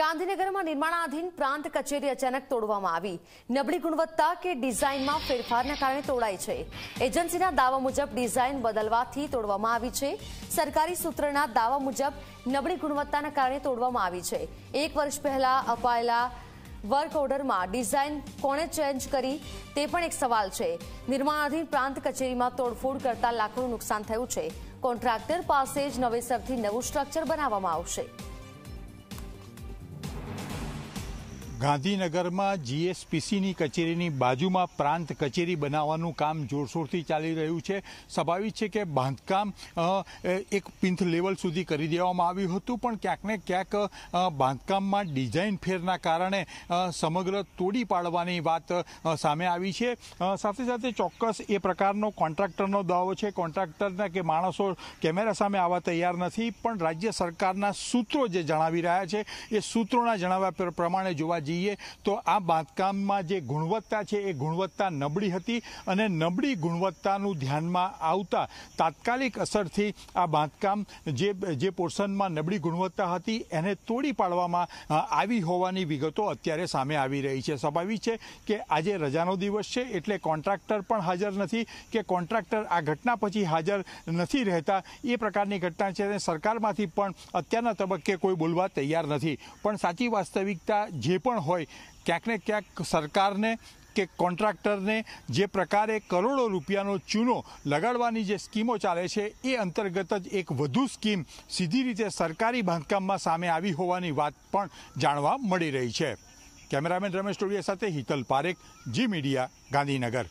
ગાંધીનગરમાં નિર્માણાધીન પ્રાંત કચેરી અચાનક તોડવામાં આવી નબળી ગુણવત્તા કે ડિઝાઇનમાં ફેરફારના કારણે તોડાઈ છે એજન્સીના દાવા મુજબ ડિઝાઇન બદલવાથી તોડવામાં આવી છે સરકારી સૂત્રના દાવા મુજબ નબળી ગુણવત્તાના કારણે તોડવામાં આવી છે એક વર્ષ પહેલા અપાયેલા વર્ક ઓર્ડરમાં ડિઝાઇન કોણે ચેન્જ કરી તે પણ એક સવાલ છે નિર્માણાધીન પ્રાંત કચેરીમાં તોડફોડ કરતા લાખોનું નુકસાન થયું છે કોન્ટ્રાક્ટર પાસે જ નવેસરથી નવું સ્ટ્રક્ચર બનાવવામાં આવશે ગાંધીનગરમાં જીએસપીસીની કચેરીની બાજુમાં પ્રાંત કચેરી બનાવવાનું કામ જોરશોરથી ચાલી રહ્યું છે સ્વાભાવિક છે કે બાંધકામ એક પિન્થ લેવલ સુધી કરી દેવામાં આવ્યું હતું પણ ક્યાંકને ક્યાંક બાંધકામમાં ડિઝાઇન ફેરના કારણે સમગ્ર તોડી પાડવાની વાત સામે આવી છે સાથે સાથે ચોક્કસ એ પ્રકારનો કોન્ટ્રાક્ટરનો દાવો છે કોન્ટ્રાક્ટરના કે માણસો કેમેરા સામે આવવા તૈયાર નથી પણ રાજ્ય સરકારના સૂત્રો જે જણાવી રહ્યા છે એ સૂત્રોના જણાવ્યા પ્રમાણે જોવા જઈએ જઈએ તો આ બાંધકામમાં જે ગુણવત્તા છે એ ગુણવત્તા નબળી હતી અને નબળી ગુણવત્તાનું ધ્યાનમાં આવતા તાત્કાલિક અસરથી આ બાંધકામ જે જે પોર્શનમાં નબળી ગુણવત્તા હતી એને તોડી પાડવામાં આવી હોવાની વિગતો અત્યારે સામે આવી રહી છે સ્વાભાવિક છે કે આજે રજાનો દિવસ છે એટલે કોન્ટ્રાક્ટર પણ હાજર નથી કે કોન્ટ્રાક્ટર આ ઘટના પછી હાજર નથી રહેતા એ પ્રકારની ઘટના છે અને સરકારમાંથી પણ અત્યારના તબક્કે કોઈ બોલવા તૈયાર નથી પણ સાચી વાસ્તવિકતા જે પણ હોય ક્યાંક ને ક્યાંક સરકારને કે કોન્ટ્રાક્ટરને જે પ્રકારે કરોડો રૂપિયાનો ચૂનો લગાડવાની જે સ્કીમો ચાલે છે એ અંતર્ગત જ એક વધુ સ્કીમ સીધી રીતે સરકારી બાંધકામમાં સામે આવી હોવાની વાત પણ જાણવા મળી રહી છે કેમેરામેન રમેશ ટોળીયા સાથે હિતલ પારેખ જી મીડિયા ગાંધીનગર